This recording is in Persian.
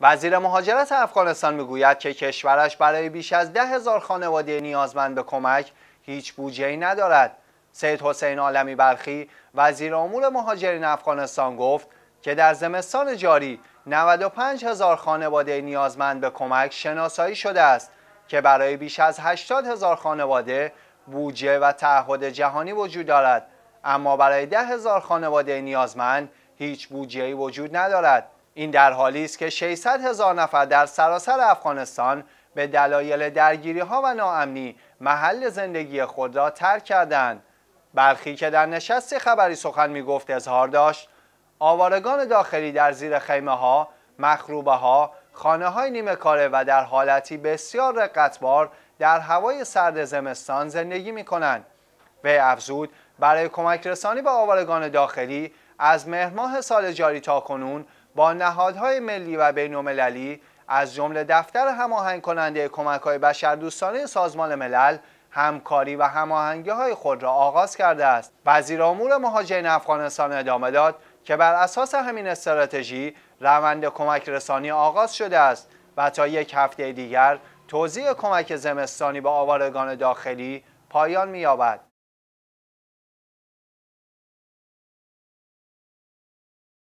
وزیر مهاجرت افغانستان میگوید که کشورش برای بیش از ده هزار خانواده نیازمند به کمک هیچ بودجه ندارد. سید حسین عالمی برخی وزیر امور مهاجرین افغانستان گفت که در زمستان جاری 95 هزار خانواده نیازمند به کمک شناسایی شده است که برای بیش از 80 هزار خانواده بودجه و تعهد جهانی وجود دارد اما برای ده هزار خانواده نیازمند هیچ ای وجود ندارد. این در حالی است که 600 هزار نفر در سراسر افغانستان به دلایل درگیری ها و ناامنی محل زندگی خود را ترک کردند برخی که در نشست خبری سخن می گفت اظهار داشت آوارگان داخلی در زیر خیمه ها، مخروبه ها، خانه های نیمه کاره و در حالتی بسیار رقتبار در هوای سرد زمستان زندگی می کنند. وی افزود برای کمک رسانی به آوارگان داخلی از مهر ماه سال جاری تا کنون با نهادهای ملی و بین‌المللی از جمله دفتر هماهنگ کننده کمک‌های بشردوستانه سازمان ملل همکاری و هماهنگی های خود را آغاز کرده است وزیر امور مهاجرین افغانستان ادامه داد که بر اساس همین استراتژی روند کمک رسانی آغاز شده است و تا یک هفته دیگر توزیع کمک زمستانی به آوارگان داخلی پایان می‌یابد